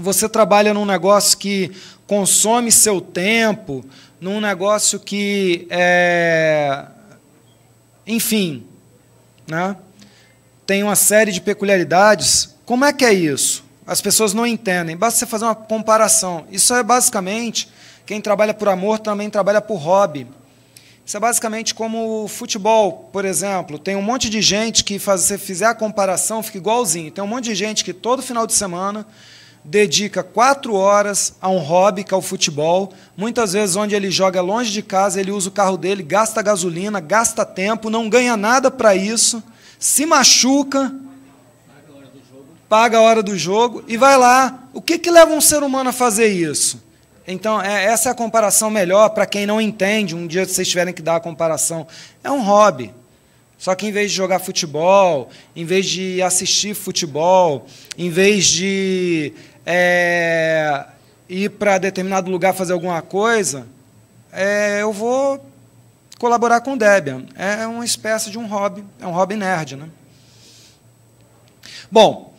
você trabalha num negócio que consome seu tempo, num negócio que é. Enfim, né? tem uma série de peculiaridades. Como é que é isso? As pessoas não entendem. Basta você fazer uma comparação. Isso é basicamente quem trabalha por amor também trabalha por hobby. Isso é basicamente como o futebol, por exemplo. Tem um monte de gente que, faz, se fizer a comparação, fica igualzinho. Tem um monte de gente que todo final de semana dedica quatro horas a um hobby, que é o futebol. Muitas vezes, onde ele joga longe de casa, ele usa o carro dele, gasta gasolina, gasta tempo, não ganha nada para isso, se machuca, paga a hora do jogo e vai lá. O que, que leva um ser humano a fazer isso? Então, é, essa é a comparação melhor para quem não entende. Um dia vocês tiverem que dar a comparação. É um hobby. Só que em vez de jogar futebol, em vez de assistir futebol, em vez de é, ir para determinado lugar fazer alguma coisa, é, eu vou colaborar com o Debian. É, é uma espécie de um hobby, é um hobby nerd. Né? Bom,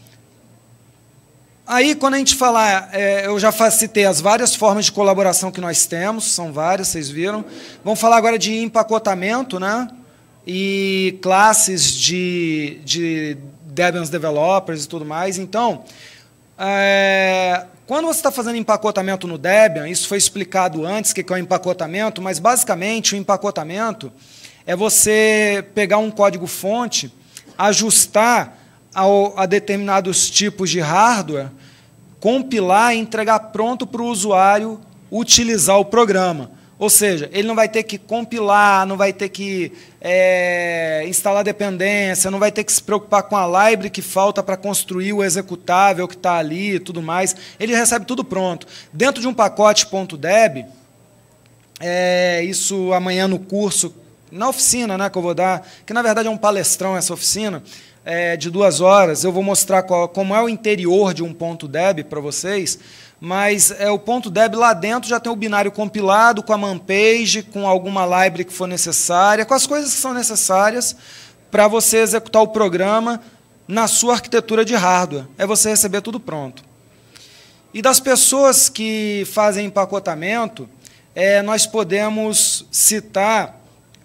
aí quando a gente falar, é, eu já citei as várias formas de colaboração que nós temos, são várias, vocês viram. Vamos falar agora de empacotamento, né? E classes de, de Debian developers e tudo mais. Então, é, quando você está fazendo empacotamento no Debian, isso foi explicado antes, o que é o empacotamento, mas basicamente o empacotamento é você pegar um código-fonte, ajustar ao, a determinados tipos de hardware, compilar e entregar pronto para o usuário utilizar o programa. Ou seja, ele não vai ter que compilar, não vai ter que é, instalar dependência, não vai ter que se preocupar com a library que falta para construir o executável que está ali e tudo mais. Ele recebe tudo pronto. Dentro de um pacote.deb, é, isso amanhã no curso, na oficina né, que eu vou dar, que na verdade é um palestrão essa oficina, é, de duas horas, eu vou mostrar qual, como é o interior de um ponto .deb para vocês, mas é o ponto deb lá dentro já tem o binário compilado com a manpage, com alguma library que for necessária, com as coisas que são necessárias para você executar o programa na sua arquitetura de hardware. É você receber tudo pronto. E das pessoas que fazem empacotamento, é, nós podemos citar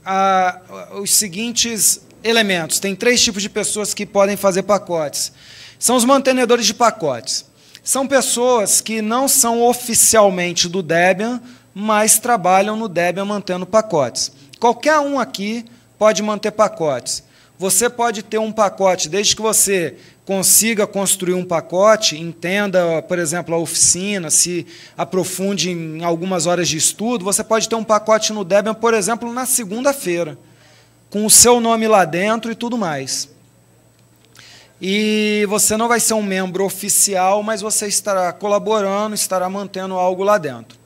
a, os seguintes elementos. Tem três tipos de pessoas que podem fazer pacotes. São os mantenedores de pacotes. São pessoas que não são oficialmente do Debian, mas trabalham no Debian mantendo pacotes. Qualquer um aqui pode manter pacotes. Você pode ter um pacote, desde que você consiga construir um pacote, entenda, por exemplo, a oficina, se aprofunde em algumas horas de estudo, você pode ter um pacote no Debian, por exemplo, na segunda-feira, com o seu nome lá dentro e tudo mais e você não vai ser um membro oficial, mas você estará colaborando, estará mantendo algo lá dentro.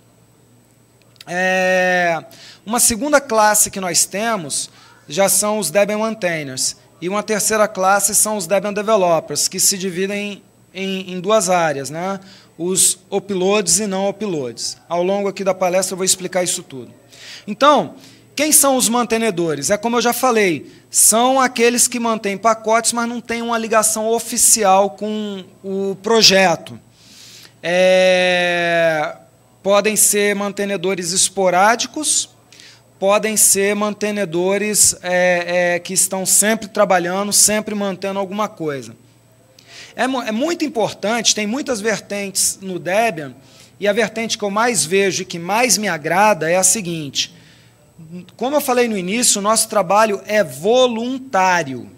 É, uma segunda classe que nós temos já são os Debian Maintainers. E uma terceira classe são os Debian Developers, que se dividem em, em duas áreas, né? os uploads e não uploads. Ao longo aqui da palestra eu vou explicar isso tudo. Então, quem são os mantenedores? É como eu já falei, são aqueles que mantêm pacotes, mas não têm uma ligação oficial com o projeto. É, podem ser mantenedores esporádicos, podem ser mantenedores é, é, que estão sempre trabalhando, sempre mantendo alguma coisa. É, é muito importante, tem muitas vertentes no Debian, e a vertente que eu mais vejo e que mais me agrada é a seguinte: como eu falei no início, o nosso trabalho é voluntário.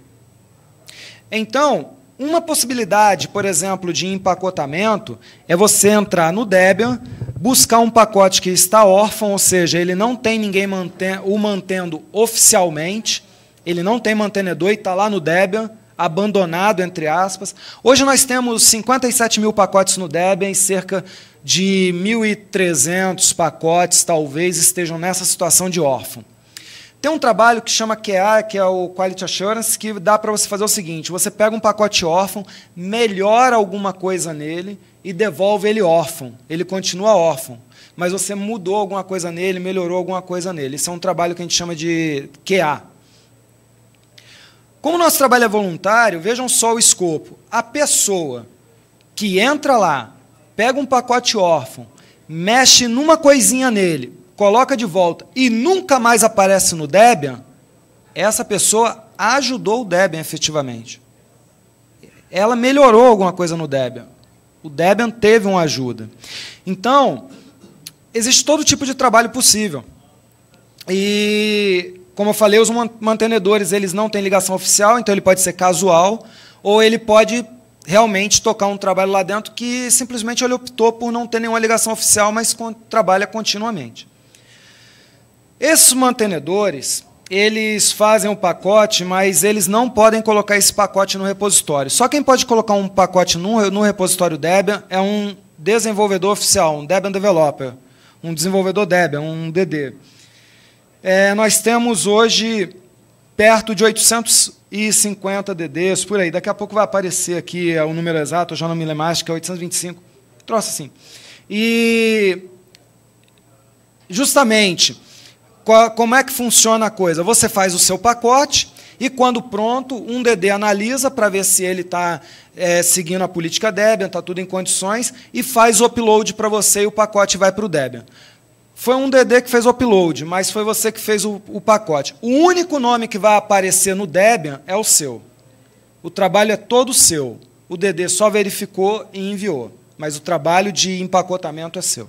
Então, uma possibilidade, por exemplo, de empacotamento é você entrar no Debian, buscar um pacote que está órfão, ou seja, ele não tem ninguém manten o mantendo oficialmente, ele não tem mantenedor e está lá no Debian, abandonado, entre aspas. Hoje nós temos 57 mil pacotes no Debian e cerca de 1.300 pacotes, talvez, estejam nessa situação de órfão. Tem um trabalho que chama QA, que é o Quality Assurance, que dá para você fazer o seguinte: você pega um pacote órfão, melhora alguma coisa nele e devolve ele órfão. Ele continua órfão, mas você mudou alguma coisa nele, melhorou alguma coisa nele. Isso é um trabalho que a gente chama de QA. Como o nosso trabalho é voluntário, vejam só o escopo. A pessoa que entra lá, pega um pacote órfão, mexe numa coisinha nele, coloca de volta e nunca mais aparece no Debian, essa pessoa ajudou o Debian efetivamente. Ela melhorou alguma coisa no Debian. O Debian teve uma ajuda. Então, existe todo tipo de trabalho possível. E, como eu falei, os mantenedores eles não têm ligação oficial, então ele pode ser casual, ou ele pode realmente tocar um trabalho lá dentro que simplesmente ele optou por não ter nenhuma ligação oficial, mas trabalha continuamente. Esses mantenedores, eles fazem o um pacote, mas eles não podem colocar esse pacote no repositório. Só quem pode colocar um pacote no, no repositório Debian é um desenvolvedor oficial, um Debian Developer, um desenvolvedor Debian, um DD. É, nós temos hoje perto de 850 DDs, por aí. Daqui a pouco vai aparecer aqui é, o número exato, eu já não me lembro mais, que é 825. Troço assim. E, justamente, como é que funciona a coisa? Você faz o seu pacote e, quando pronto, um DD analisa para ver se ele está é, seguindo a política Debian, está tudo em condições, e faz o upload para você e o pacote vai para o Debian foi um DD que fez o upload, mas foi você que fez o, o pacote. O único nome que vai aparecer no Debian é o seu. O trabalho é todo seu. O DD só verificou e enviou, mas o trabalho de empacotamento é seu.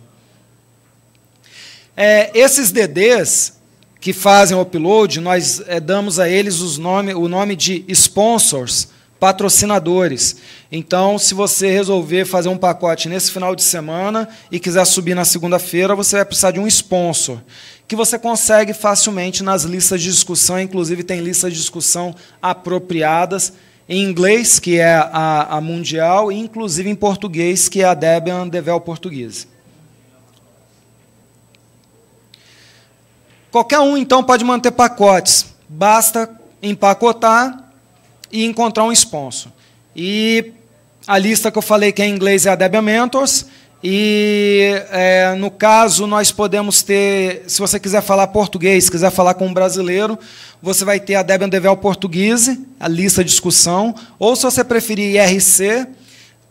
É, esses DDs que fazem o upload, nós é, damos a eles nome, o nome de sponsors, patrocinadores. Então, se você resolver fazer um pacote nesse final de semana e quiser subir na segunda-feira, você vai precisar de um sponsor, que você consegue facilmente nas listas de discussão, inclusive tem listas de discussão apropriadas em inglês, que é a, a Mundial, e inclusive em português, que é a Debian Devel Português. Qualquer um, então, pode manter pacotes. Basta empacotar e encontrar um sponsor. E a lista que eu falei que é em inglês é a Debian Mentors. E é, no caso, nós podemos ter, se você quiser falar português, quiser falar com um brasileiro, você vai ter a Debian Devel Portuguese, a lista de discussão. Ou se você preferir IRC,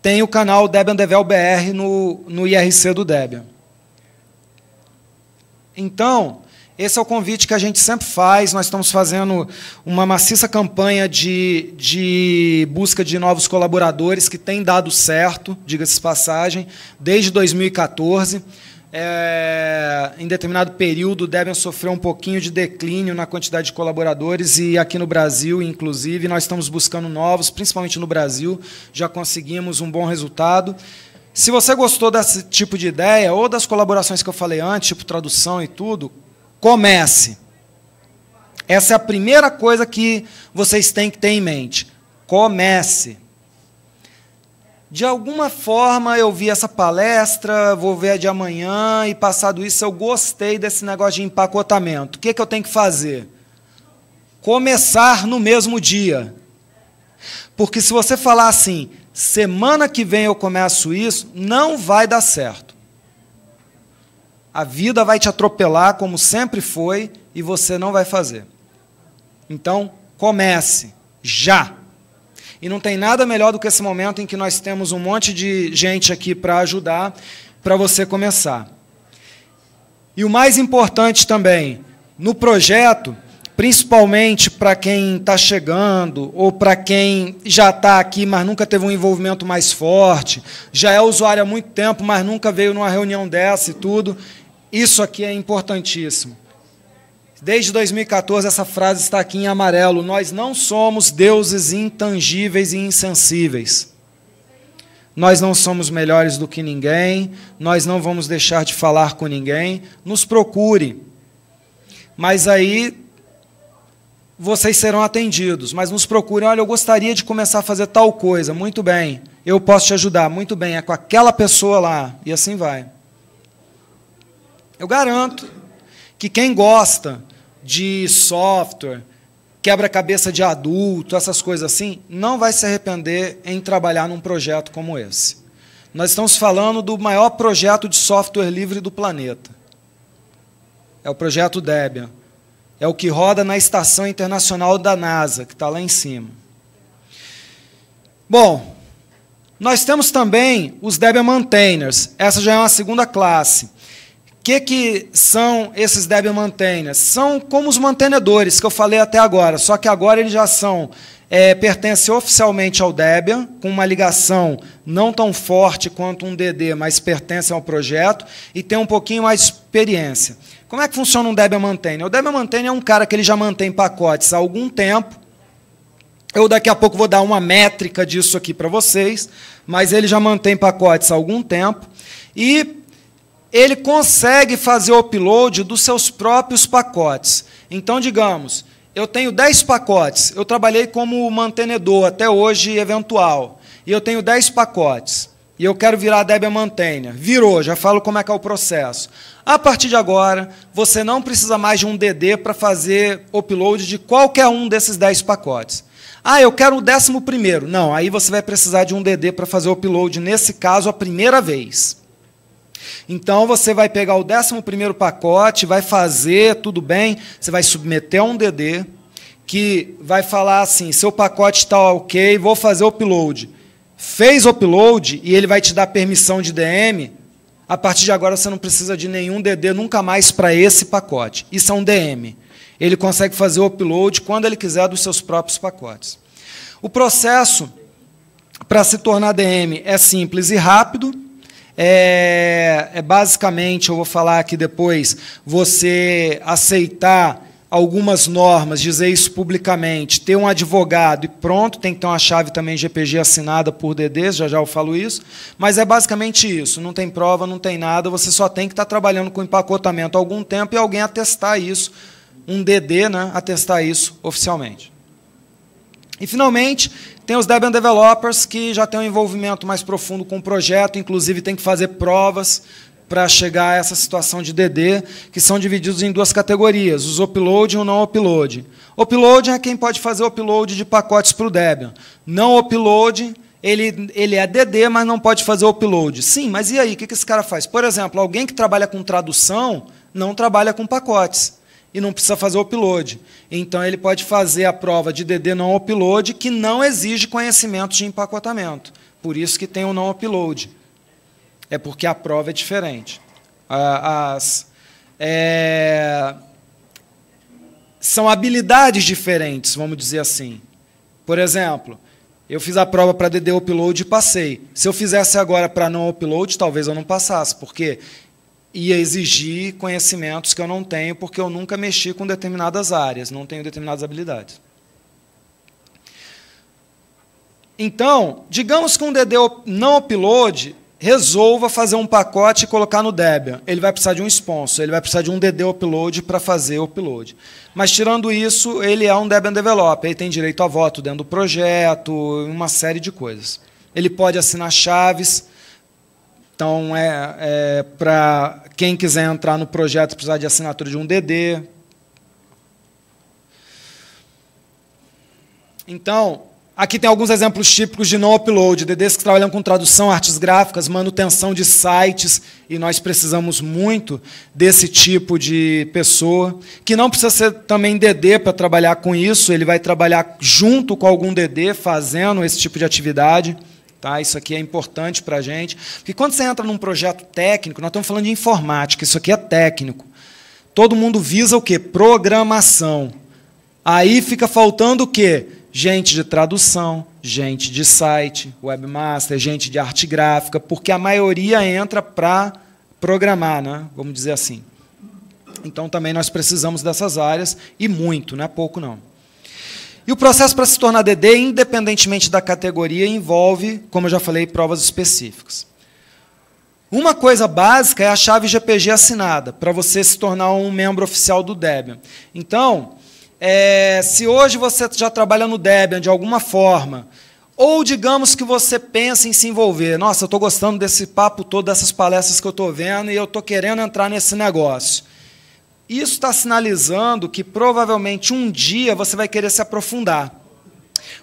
tem o canal Debian Devel BR no, no IRC do Debian. Então, esse é o convite que a gente sempre faz. Nós estamos fazendo uma maciça campanha de, de busca de novos colaboradores que tem dado certo, diga-se passagem, desde 2014. É, em determinado período devem sofrer um pouquinho de declínio na quantidade de colaboradores e aqui no Brasil, inclusive, nós estamos buscando novos, principalmente no Brasil, já conseguimos um bom resultado. Se você gostou desse tipo de ideia ou das colaborações que eu falei antes, tipo tradução e tudo, Comece. Essa é a primeira coisa que vocês têm que ter em mente. Comece. De alguma forma eu vi essa palestra, vou ver a de amanhã e passado isso eu gostei desse negócio de empacotamento. O que, é que eu tenho que fazer? Começar no mesmo dia. Porque se você falar assim, semana que vem eu começo isso, não vai dar certo. A vida vai te atropelar como sempre foi e você não vai fazer. Então, comece já. E não tem nada melhor do que esse momento em que nós temos um monte de gente aqui para ajudar para você começar. E o mais importante também, no projeto, principalmente para quem está chegando ou para quem já está aqui, mas nunca teve um envolvimento mais forte, já é usuário há muito tempo, mas nunca veio numa reunião dessa e tudo, isso aqui é importantíssimo. Desde 2014, essa frase está aqui em amarelo. Nós não somos deuses intangíveis e insensíveis. Nós não somos melhores do que ninguém, nós não vamos deixar de falar com ninguém. Nos procure. Mas aí vocês serão atendidos, mas nos procurem. Olha, eu gostaria de começar a fazer tal coisa. Muito bem, eu posso te ajudar. Muito bem, é com aquela pessoa lá. E assim vai. Eu garanto que quem gosta de software, quebra-cabeça de adulto, essas coisas assim, não vai se arrepender em trabalhar num projeto como esse. Nós estamos falando do maior projeto de software livre do planeta. É o projeto Debian. É o que roda na Estação Internacional da NASA, que está lá em cima. Bom, nós temos também os Debian Maintainers. Essa já é uma segunda classe que, que são esses Debian maintainers? São como os mantenedores que eu falei até agora, só que agora eles já são é, oficialmente ao Debian, com uma ligação não tão forte quanto um DD, mas pertencem ao projeto e tem um pouquinho mais experiência. Como é que funciona um Debian Maintainer? O Debian Maintainer é um cara que ele já mantém pacotes há algum tempo. Eu daqui a pouco vou dar uma métrica disso aqui para vocês, mas ele já mantém pacotes há algum tempo. E ele consegue fazer o upload dos seus próprios pacotes. Então, digamos, eu tenho 10 pacotes, eu trabalhei como mantenedor até hoje eventual, e eu tenho 10 pacotes, e eu quero virar Debian mantenha. Virou, já falo como é que é o processo. A partir de agora, você não precisa mais de um DD para fazer upload de qualquer um desses 10 pacotes. Ah, eu quero o décimo primeiro. Não, aí você vai precisar de um DD para fazer o upload, nesse caso, a primeira vez. Então você vai pegar o 11 pacote, vai fazer, tudo bem, você vai submeter a um DD que vai falar assim: seu pacote está ok, vou fazer o upload. Fez o upload e ele vai te dar permissão de DM. A partir de agora você não precisa de nenhum DD nunca mais para esse pacote. Isso é um DM. Ele consegue fazer o upload quando ele quiser dos seus próprios pacotes. O processo para se tornar DM é simples e rápido é, é basicamente, eu vou falar aqui depois, você aceitar algumas normas, dizer isso publicamente, ter um advogado e pronto, tem que ter uma chave também GPG assinada por DD, já já eu falo isso, mas é basicamente isso, não tem prova, não tem nada, você só tem que estar tá trabalhando com empacotamento há algum tempo e alguém atestar isso, um DD, né, atestar isso oficialmente. E, finalmente, tem os Debian Developers, que já têm um envolvimento mais profundo com o projeto, inclusive tem que fazer provas para chegar a essa situação de DD, que são divididos em duas categorias, os upload e o não upload. Upload é quem pode fazer upload de pacotes para o Debian. Não upload, ele, ele é DD, mas não pode fazer upload. Sim, mas e aí? O que esse cara faz? Por exemplo, alguém que trabalha com tradução não trabalha com pacotes e não precisa fazer upload. Então ele pode fazer a prova de DD não upload que não exige conhecimento de empacotamento. Por isso que tem o não upload. É porque a prova é diferente. As, é, são habilidades diferentes, vamos dizer assim. Por exemplo, eu fiz a prova para DD upload e passei. Se eu fizesse agora para não upload, talvez eu não passasse, porque ia exigir conhecimentos que eu não tenho, porque eu nunca mexi com determinadas áreas, não tenho determinadas habilidades. Então, digamos que um DD não upload resolva fazer um pacote e colocar no Debian. Ele vai precisar de um sponsor, ele vai precisar de um DD upload para fazer o upload. Mas tirando isso, ele é um Debian developer, ele tem direito a voto dentro do projeto, uma série de coisas. Ele pode assinar chaves, então, é, é para quem quiser entrar no projeto, precisar de assinatura de um DD. Então, aqui tem alguns exemplos típicos de não upload, DDs que trabalham com tradução, artes gráficas, manutenção de sites, e nós precisamos muito desse tipo de pessoa, que não precisa ser também DD para trabalhar com isso, ele vai trabalhar junto com algum DD, fazendo esse tipo de atividade. Tá? Isso aqui é importante para a gente. Porque quando você entra num projeto técnico, nós estamos falando de informática, isso aqui é técnico. Todo mundo visa o quê? Programação. Aí fica faltando o quê? Gente de tradução, gente de site, webmaster, gente de arte gráfica, porque a maioria entra para programar, né? vamos dizer assim. Então também nós precisamos dessas áreas e muito, não é pouco não. E o processo para se tornar DD, independentemente da categoria, envolve, como eu já falei, provas específicas. Uma coisa básica é a chave GPG assinada, para você se tornar um membro oficial do Debian. Então, é, se hoje você já trabalha no Debian de alguma forma, ou digamos que você pensa em se envolver, nossa, eu estou gostando desse papo todo, dessas palestras que eu estou vendo, e eu estou querendo entrar nesse negócio. Isso está sinalizando que provavelmente um dia você vai querer se aprofundar.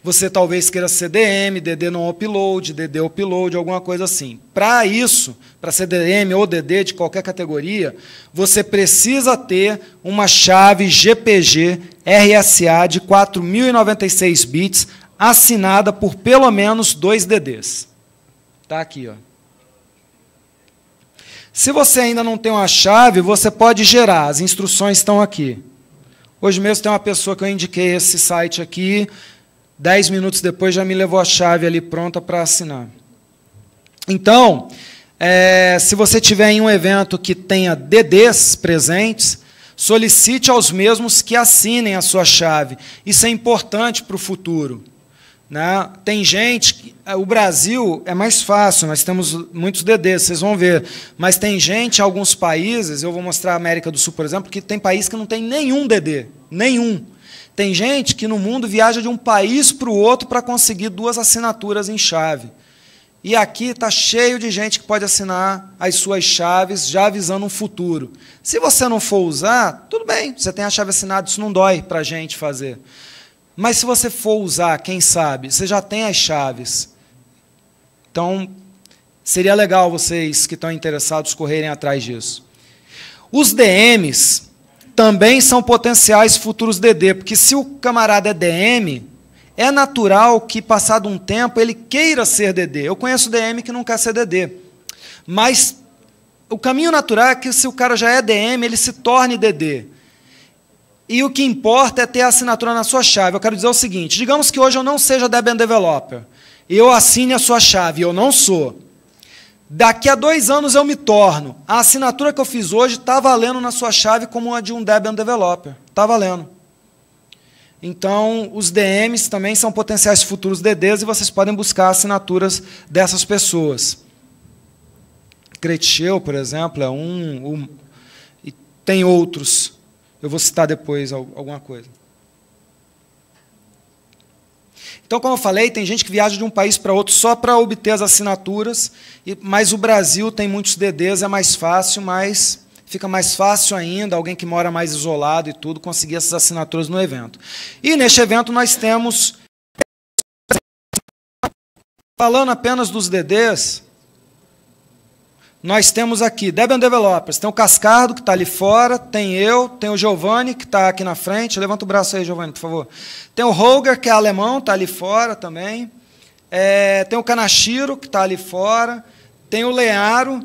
Você talvez queira CDM, DD não upload, DD upload, alguma coisa assim. Para isso, para CDM ou DD de qualquer categoria, você precisa ter uma chave GPG RSA de 4096 bits assinada por pelo menos dois DDs. Está aqui, ó. Se você ainda não tem uma chave, você pode gerar, as instruções estão aqui. Hoje mesmo tem uma pessoa que eu indiquei esse site aqui, dez minutos depois já me levou a chave ali pronta para assinar. Então, é, se você tiver em um evento que tenha DDs presentes, solicite aos mesmos que assinem a sua chave. Isso é importante para o futuro. Né? Tem gente, é, o Brasil é mais fácil, nós temos muitos DDs, vocês vão ver. Mas tem gente, alguns países, eu vou mostrar a América do Sul, por exemplo, que tem país que não tem nenhum DD, nenhum. Tem gente que no mundo viaja de um país para o outro para conseguir duas assinaturas em chave. E aqui está cheio de gente que pode assinar as suas chaves já avisando um futuro. Se você não for usar, tudo bem, você tem a chave assinada, isso não dói para a gente fazer. Mas se você for usar, quem sabe, você já tem as chaves. Então, seria legal vocês que estão interessados correrem atrás disso. Os DMs também são potenciais futuros DD, porque se o camarada é DM, é natural que, passado um tempo, ele queira ser DD. Eu conheço DM que não quer ser DD. Mas o caminho natural é que, se o cara já é DM, ele se torne DD. E o que importa é ter a assinatura na sua chave. Eu quero dizer o seguinte: digamos que hoje eu não seja Debian Developer. Eu assine a sua chave, eu não sou. Daqui a dois anos eu me torno. A assinatura que eu fiz hoje está valendo na sua chave como a de um Debian Developer. Está valendo. Então, os DMs também são potenciais futuros DDs e vocês podem buscar assinaturas dessas pessoas. Cretcheu, por exemplo, é um, um. e tem outros. Eu vou citar depois alguma coisa. Então, como eu falei, tem gente que viaja de um país para outro só para obter as assinaturas, mas o Brasil tem muitos DDs, é mais fácil, mas fica mais fácil ainda, alguém que mora mais isolado e tudo, conseguir essas assinaturas no evento. E neste evento nós temos. Falando apenas dos DDs, nós temos aqui Debian Developers, tem o Cascardo, que está ali fora, tem eu, tem o Giovanni, que está aqui na frente. Levanta o braço aí, Giovanni, por favor. Tem o Holger, que é alemão, está ali fora também. É, tem o Kanashiro, que está ali fora. Tem o Learo,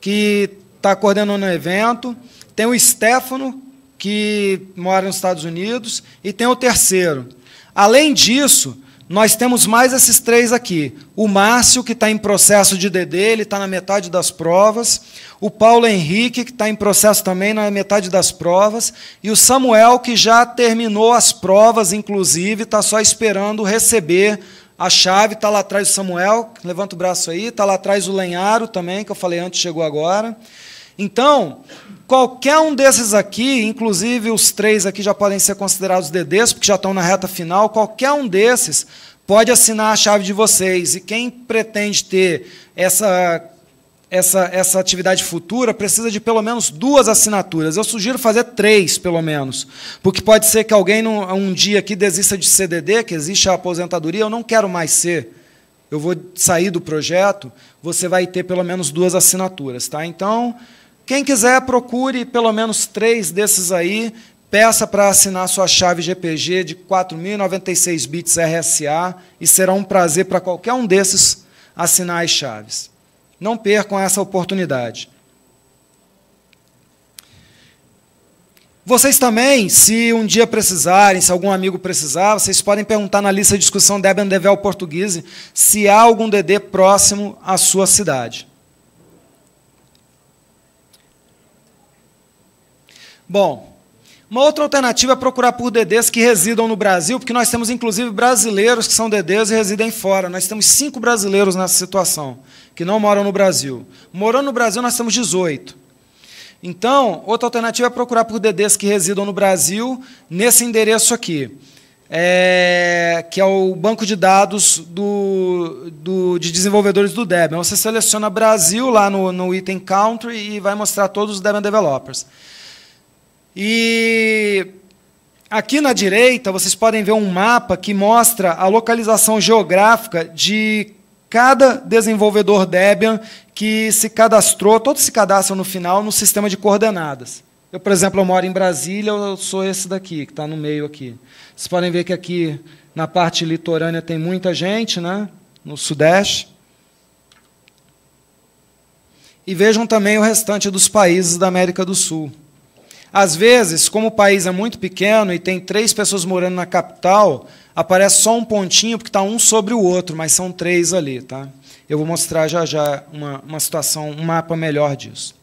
que está coordenando o evento. Tem o Stefano, que mora nos Estados Unidos. E tem o terceiro. Além disso, nós temos mais esses três aqui. O Márcio, que está em processo de DD, ele está na metade das provas. O Paulo Henrique, que está em processo também na metade das provas. E o Samuel, que já terminou as provas, inclusive, está só esperando receber a chave. Está lá atrás o Samuel, levanta o braço aí. Está lá atrás o Lenharo também, que eu falei antes, chegou agora. Então, qualquer um desses aqui, inclusive os três aqui já podem ser considerados DDs, porque já estão na reta final, qualquer um desses pode assinar a chave de vocês. E quem pretende ter essa essa, essa atividade futura precisa de pelo menos duas assinaturas. Eu sugiro fazer três, pelo menos. Porque pode ser que alguém num, um dia aqui desista de CDD, que existe a aposentadoria, eu não quero mais ser. Eu vou sair do projeto, você vai ter pelo menos duas assinaturas, tá? Então, quem quiser, procure pelo menos três desses aí, peça para assinar sua chave GPG de 4.096 bits RSA e será um prazer para qualquer um desses assinar as chaves. Não percam essa oportunidade. Vocês também, se um dia precisarem, se algum amigo precisar, vocês podem perguntar na lista de discussão Debian Devel Portuguese se há algum DD próximo à sua cidade. Bom, uma outra alternativa é procurar por DDs que residam no Brasil, porque nós temos inclusive brasileiros que são DDs e residem fora. Nós temos cinco brasileiros nessa situação, que não moram no Brasil. Morando no Brasil, nós temos 18. Então, outra alternativa é procurar por DDs que residam no Brasil, nesse endereço aqui, é, que é o banco de dados do, do, de desenvolvedores do Debian. Você seleciona Brasil lá no, no item Country e vai mostrar todos os Debian Developers. E aqui na direita vocês podem ver um mapa que mostra a localização geográfica de cada desenvolvedor Debian que se cadastrou, todos se cadastram no final no sistema de coordenadas. Eu, por exemplo, eu moro em Brasília, eu sou esse daqui, que está no meio aqui. Vocês podem ver que aqui na parte litorânea tem muita gente, né? no Sudeste. E vejam também o restante dos países da América do Sul. Às vezes, como o país é muito pequeno e tem três pessoas morando na capital, aparece só um pontinho, porque está um sobre o outro, mas são três ali. Tá? Eu vou mostrar já já uma, uma situação, um mapa melhor disso.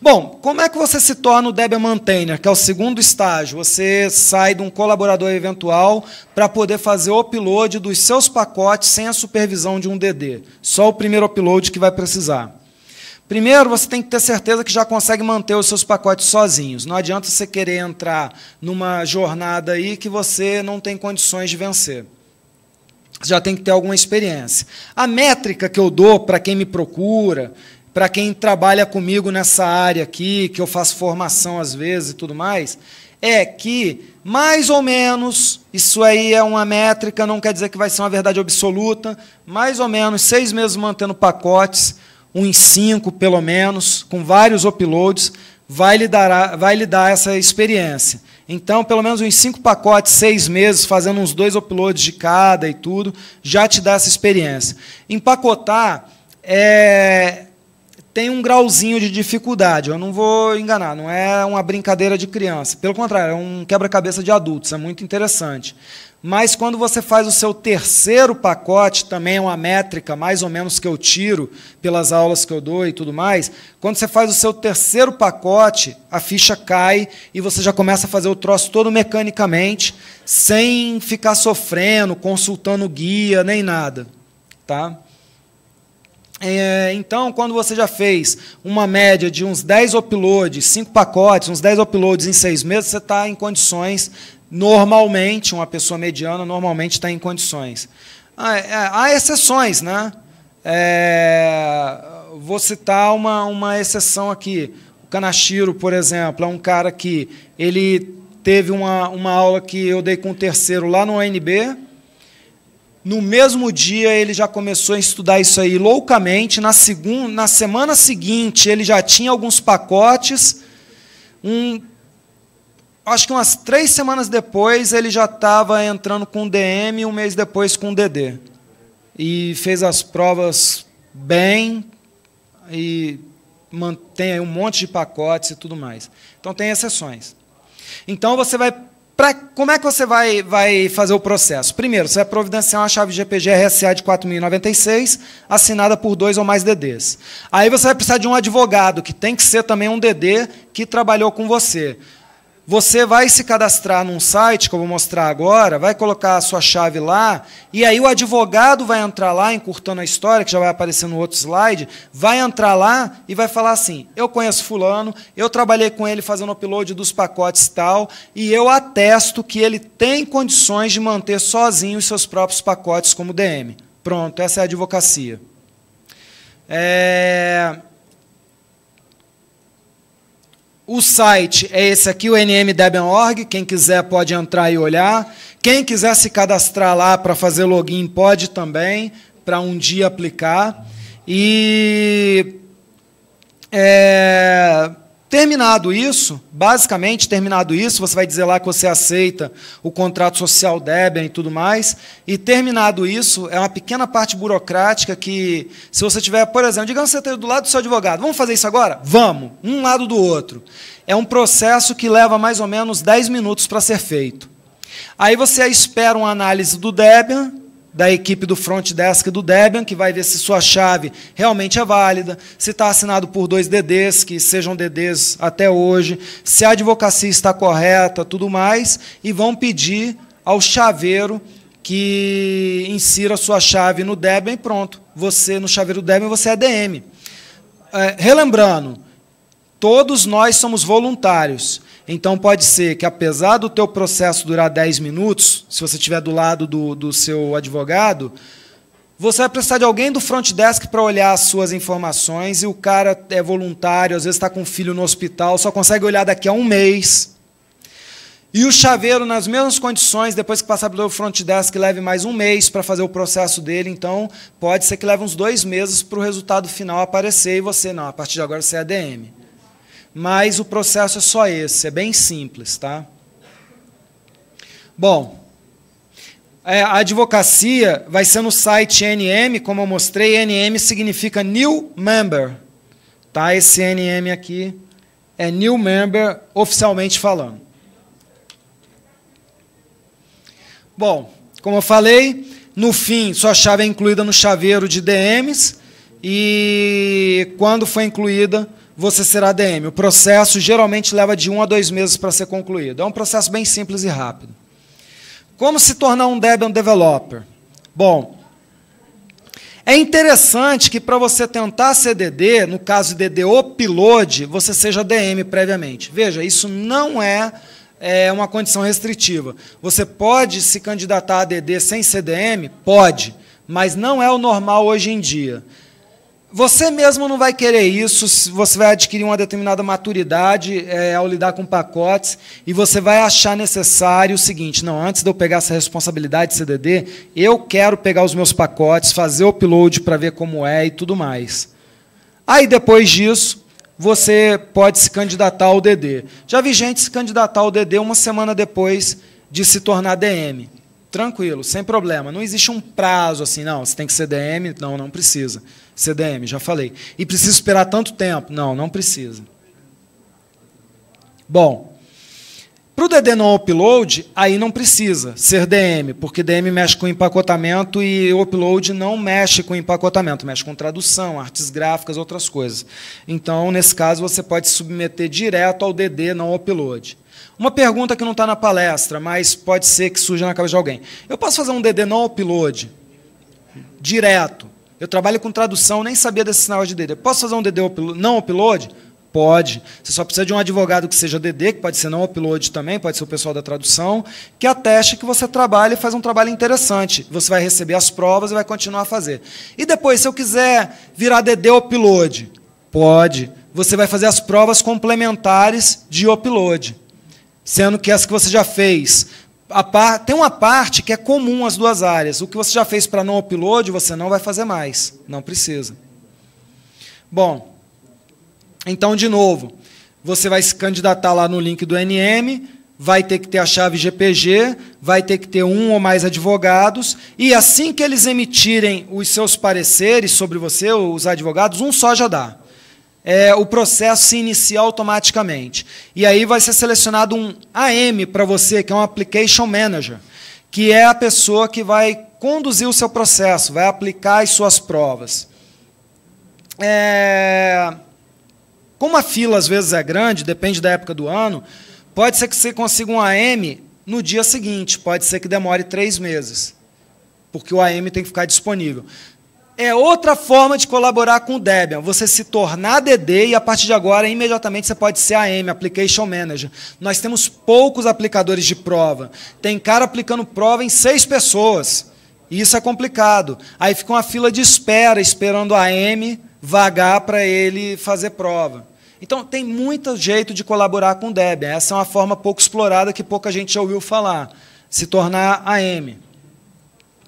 Bom, como é que você se torna o Debian Maintainer, que é o segundo estágio? Você sai de um colaborador eventual para poder fazer o upload dos seus pacotes sem a supervisão de um DD. Só o primeiro upload que vai precisar. Primeiro, você tem que ter certeza que já consegue manter os seus pacotes sozinhos. Não adianta você querer entrar numa jornada aí que você não tem condições de vencer. Você já tem que ter alguma experiência. A métrica que eu dou para quem me procura, para quem trabalha comigo nessa área aqui, que eu faço formação às vezes e tudo mais, é que mais ou menos, isso aí é uma métrica, não quer dizer que vai ser uma verdade absoluta, mais ou menos seis meses mantendo pacotes uns cinco pelo menos, com vários uploads, vai lhe, dar, vai lhe dar essa experiência. Então, pelo menos uns cinco pacotes, seis meses, fazendo uns dois uploads de cada e tudo, já te dá essa experiência. Empacotar é, tem um grauzinho de dificuldade, eu não vou enganar, não é uma brincadeira de criança. Pelo contrário, é um quebra-cabeça de adultos, é muito interessante. Mas quando você faz o seu terceiro pacote, também é uma métrica mais ou menos que eu tiro pelas aulas que eu dou e tudo mais, quando você faz o seu terceiro pacote, a ficha cai e você já começa a fazer o troço todo mecanicamente, sem ficar sofrendo, consultando guia, nem nada. Tá? É, então, quando você já fez uma média de uns 10 uploads, 5 pacotes, uns 10 uploads em 6 meses, você está em condições Normalmente, uma pessoa mediana normalmente está em condições. Ah, é, é, há exceções, né? É, vou citar uma, uma exceção aqui. O Kanashiro, por exemplo, é um cara que ele teve uma, uma aula que eu dei com o terceiro lá no ONB. No mesmo dia ele já começou a estudar isso aí loucamente. Na, segunda, na semana seguinte ele já tinha alguns pacotes. Um acho que umas três semanas depois, ele já estava entrando com DM e um mês depois com DD. E fez as provas bem e mantém um monte de pacotes e tudo mais. Então, tem exceções. Então, você vai Pra, como é que você vai, vai fazer o processo? Primeiro, você vai providenciar uma chave GPG RSA de 4.096, assinada por dois ou mais DDs. Aí você vai precisar de um advogado, que tem que ser também um DD que trabalhou com você. Você vai se cadastrar num site, que eu vou mostrar agora, vai colocar a sua chave lá, e aí o advogado vai entrar lá, encurtando a história, que já vai aparecer no outro slide, vai entrar lá e vai falar assim: eu conheço Fulano, eu trabalhei com ele fazendo upload dos pacotes tal, e eu atesto que ele tem condições de manter sozinho os seus próprios pacotes como DM. Pronto, essa é a advocacia. É. O site é esse aqui, o nmdebian.org. Quem quiser pode entrar e olhar. Quem quiser se cadastrar lá para fazer login, pode também, para um dia aplicar. E. É, Terminado isso, basicamente terminado isso, você vai dizer lá que você aceita o contrato social Debian e tudo mais. E terminado isso, é uma pequena parte burocrática que, se você tiver, por exemplo, digamos que você esteja do lado do seu advogado, vamos fazer isso agora? Vamos, um lado do outro. É um processo que leva mais ou menos 10 minutos para ser feito. Aí você espera uma análise do Debian, da equipe do front desk do Debian, que vai ver se sua chave realmente é válida, se está assinado por dois DDs, que sejam DDs até hoje, se a advocacia está correta, tudo mais, e vão pedir ao chaveiro que insira sua chave no Debian e pronto. Você, no chaveiro Debian, você é DM. É, relembrando, todos nós somos voluntários. Então pode ser que, apesar do teu processo durar 10 minutos, se você estiver do lado do, do seu advogado, você vai precisar de alguém do front desk para olhar as suas informações e o cara é voluntário, às vezes está com um filho no hospital, só consegue olhar daqui a um mês. E o chaveiro, nas mesmas condições, depois que passar pelo front desk, leve mais um mês para fazer o processo dele. Então, pode ser que leve uns dois meses para o resultado final aparecer e você, não, a partir de agora você é ADM mas o processo é só esse, é bem simples, tá? Bom, é, a advocacia vai ser no site NM, como eu mostrei, NM significa New Member, tá? Esse NM aqui é New Member oficialmente falando. Bom, como eu falei, no fim, sua chave é incluída no chaveiro de DMs, e quando for incluída, você será DM. O processo geralmente leva de um a dois meses para ser concluído. É um processo bem simples e rápido. Como se tornar um Debian Developer? Bom, é interessante que para você tentar ser DD, no caso DD ou upload, você seja DM previamente. Veja, isso não é, é uma condição restritiva. Você pode se candidatar a DD sem CDM? Pode, mas não é o normal hoje em dia. Você mesmo não vai querer isso, você vai adquirir uma determinada maturidade é, ao lidar com pacotes e você vai achar necessário o seguinte: não, antes de eu pegar essa responsabilidade de CDD, eu quero pegar os meus pacotes, fazer o upload para ver como é e tudo mais. Aí depois disso, você pode se candidatar ao DD. Já vi gente se candidatar ao DD uma semana depois de se tornar DM tranquilo, sem problema. Não existe um prazo assim, não, você tem que ser DM não, não precisa. CDM, já falei. E precisa esperar tanto tempo? Não, não precisa. Bom, para o DD não upload, aí não precisa ser DM, porque DM mexe com empacotamento e upload não mexe com empacotamento, mexe com tradução, artes gráficas, outras coisas. Então, nesse caso, você pode submeter direto ao DD não upload. Uma pergunta que não está na palestra, mas pode ser que surja na cabeça de alguém. Eu posso fazer um DD não upload? Direto. Eu trabalho com tradução, nem sabia desse sinal de DD. Posso fazer um DD não upload? Pode. Você só precisa de um advogado que seja DD, que pode ser não upload também, pode ser o pessoal da tradução, que ateste que você trabalha e faz um trabalho interessante. Você vai receber as provas e vai continuar a fazer. E depois, se eu quiser virar DD upload, pode. Você vai fazer as provas complementares de upload sendo que as que você já fez. Par, tem uma parte que é comum às duas áreas. O que você já fez para não upload, você não vai fazer mais. Não precisa. Bom, então, de novo, você vai se candidatar lá no link do NM, vai ter que ter a chave GPG, vai ter que ter um ou mais advogados, e assim que eles emitirem os seus pareceres sobre você, os advogados, um só já dá é, o processo se inicia automaticamente. E aí vai ser selecionado um AM para você, que é um Application Manager, que é a pessoa que vai conduzir o seu processo, vai aplicar as suas provas. É... Como a fila às vezes é grande, depende da época do ano, pode ser que você consiga um AM no dia seguinte, pode ser que demore três meses, porque o AM tem que ficar disponível é outra forma de colaborar com o Debian. Você se tornar DD e a partir de agora, imediatamente, você pode ser AM, Application Manager. Nós temos poucos aplicadores de prova. Tem cara aplicando prova em seis pessoas. E isso é complicado. Aí fica uma fila de espera, esperando a AM vagar para ele fazer prova. Então, tem muito jeito de colaborar com o Debian. Essa é uma forma pouco explorada que pouca gente já ouviu falar. Se tornar AM.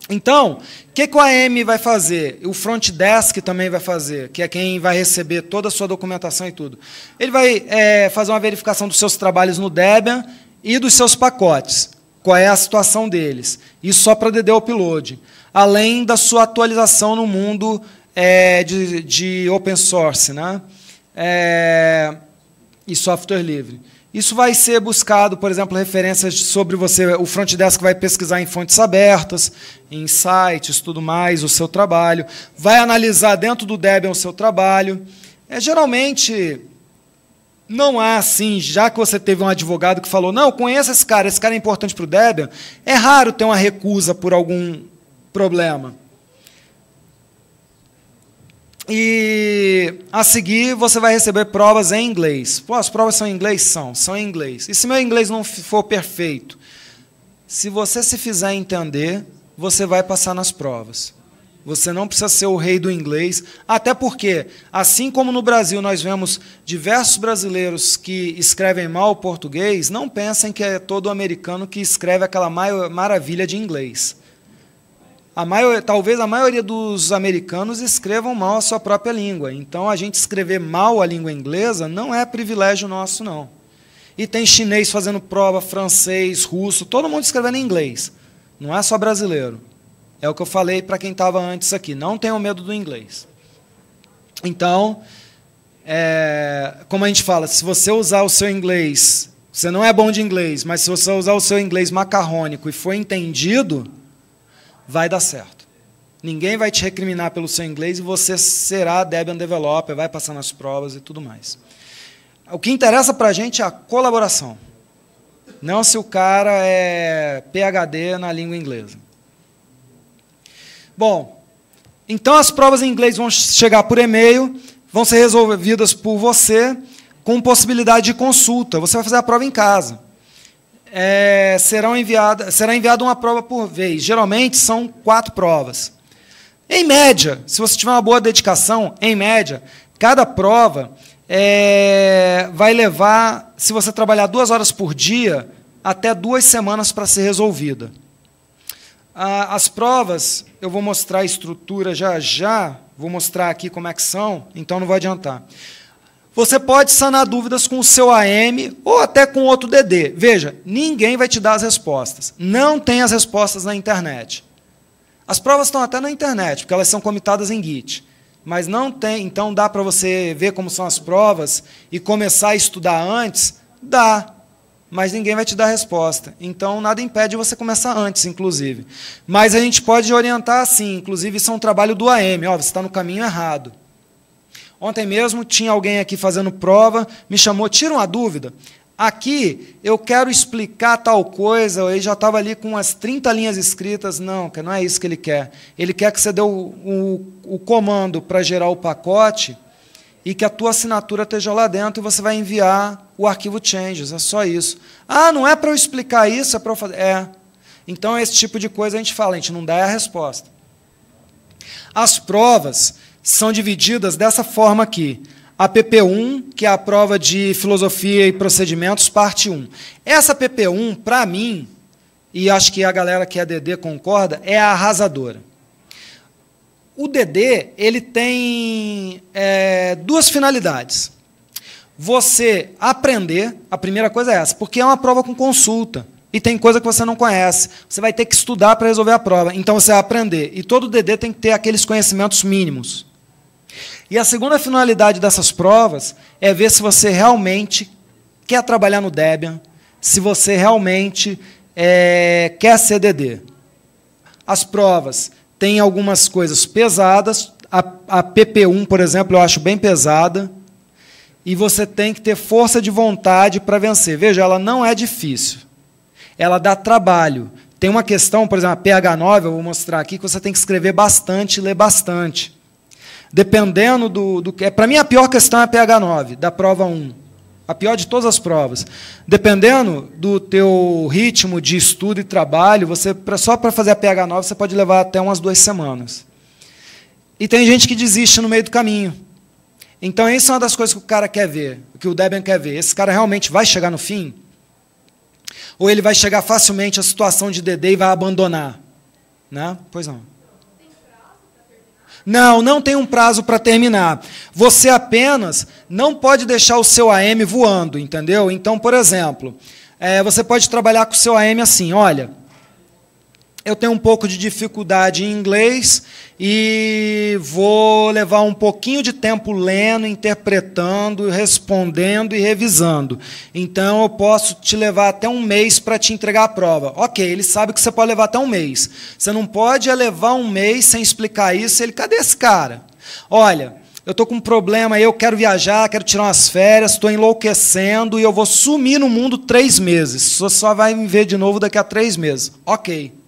Então, o que, que o AM vai fazer? O front desk também vai fazer, que é quem vai receber toda a sua documentação e tudo. Ele vai é, fazer uma verificação dos seus trabalhos no Debian e dos seus pacotes. Qual é a situação deles? Isso só para DD Upload. Além da sua atualização no mundo é, de, de, open source né? É, e software livre. Isso vai ser buscado, por exemplo, referências sobre você. O front desk vai pesquisar em fontes abertas, em sites, tudo mais, o seu trabalho. Vai analisar dentro do Debian o seu trabalho. É, geralmente, não há assim, já que você teve um advogado que falou, não, conheça esse cara, esse cara é importante para o Debian, é raro ter uma recusa por algum problema. E a seguir você vai receber provas em inglês. Pô, as provas são em inglês? São, são em inglês. E se meu inglês não for perfeito? Se você se fizer entender, você vai passar nas provas. Você não precisa ser o rei do inglês, até porque, assim como no Brasil nós vemos diversos brasileiros que escrevem mal o português, não pensem que é todo americano que escreve aquela maravilha de inglês a maior, talvez a maioria dos americanos escrevam mal a sua própria língua. Então, a gente escrever mal a língua inglesa não é privilégio nosso, não. E tem chinês fazendo prova, francês, russo, todo mundo escrevendo em inglês. Não é só brasileiro. É o que eu falei para quem estava antes aqui. Não tenham medo do inglês. Então, é, como a gente fala, se você usar o seu inglês, você não é bom de inglês, mas se você usar o seu inglês macarrônico e for entendido, vai dar certo. Ninguém vai te recriminar pelo seu inglês e você será Debian Developer, vai passar nas provas e tudo mais. O que interessa para a gente é a colaboração. Não se o cara é PHD na língua inglesa. Bom, então as provas em inglês vão chegar por e-mail, vão ser resolvidas por você, com possibilidade de consulta. Você vai fazer a prova em casa é, serão enviada, será enviada uma prova por vez. Geralmente são quatro provas. Em média, se você tiver uma boa dedicação, em média, cada prova é, vai levar, se você trabalhar duas horas por dia, até duas semanas para ser resolvida. Ah, as provas, eu vou mostrar a estrutura já já, vou mostrar aqui como é que são, então não vou adiantar. Você pode sanar dúvidas com o seu AM ou até com outro DD. Veja, ninguém vai te dar as respostas. Não tem as respostas na internet. As provas estão até na internet, porque elas são comitadas em Git. Mas não tem, então dá para você ver como são as provas e começar a estudar antes? Dá, mas ninguém vai te dar resposta. Então, nada impede você começar antes, inclusive. Mas a gente pode orientar assim, inclusive isso é um trabalho do AM, ó, você está no caminho errado. Ontem mesmo tinha alguém aqui fazendo prova, me chamou, tira uma dúvida. Aqui eu quero explicar tal coisa, ele já estava ali com umas 30 linhas escritas. Não, não é isso que ele quer. Ele quer que você dê o, o, o comando para gerar o pacote e que a tua assinatura esteja lá dentro e você vai enviar o arquivo changes. É só isso. Ah, não é para eu explicar isso, é para eu fazer. É. Então, esse tipo de coisa a gente fala, a gente não dá a resposta. As provas, são divididas dessa forma aqui. A PP1, que é a prova de filosofia e procedimentos, parte 1. Essa PP1, para mim, e acho que a galera que é DD concorda, é a arrasadora. O DD ele tem é, duas finalidades. Você aprender, a primeira coisa é essa, porque é uma prova com consulta. E tem coisa que você não conhece. Você vai ter que estudar para resolver a prova. Então você vai aprender. E todo DD tem que ter aqueles conhecimentos mínimos. E a segunda finalidade dessas provas é ver se você realmente quer trabalhar no Debian, se você realmente é, quer CDD. As provas têm algumas coisas pesadas, a, a PP1, por exemplo, eu acho bem pesada, e você tem que ter força de vontade para vencer. Veja, ela não é difícil, ela dá trabalho. Tem uma questão, por exemplo, a PH9, eu vou mostrar aqui, que você tem que escrever bastante, ler bastante dependendo do, do que. É, para mim, a pior questão é a PH 9, da prova 1. A pior de todas as provas. Dependendo do teu ritmo de estudo e trabalho, você só para fazer a PH 9 você pode levar até umas duas semanas. E tem gente que desiste no meio do caminho. Então, isso é uma das coisas que o cara quer ver, que o Debian quer ver. Esse cara realmente vai chegar no fim? Ou ele vai chegar facilmente à situação de DD e vai abandonar? Né? Pois não. Não, não tem um prazo para terminar. Você apenas não pode deixar o seu AM voando, entendeu? Então, por exemplo, é, você pode trabalhar com o seu AM assim, olha eu tenho um pouco de dificuldade em inglês e vou levar um pouquinho de tempo lendo, interpretando, respondendo e revisando. Então eu posso te levar até um mês para te entregar a prova. Ok, ele sabe que você pode levar até um mês. Você não pode é levar um mês sem explicar isso. Ele, cadê esse cara? Olha, eu estou com um problema, eu quero viajar, quero tirar umas férias, estou enlouquecendo e eu vou sumir no mundo três meses. Você só vai me ver de novo daqui a três meses. Ok.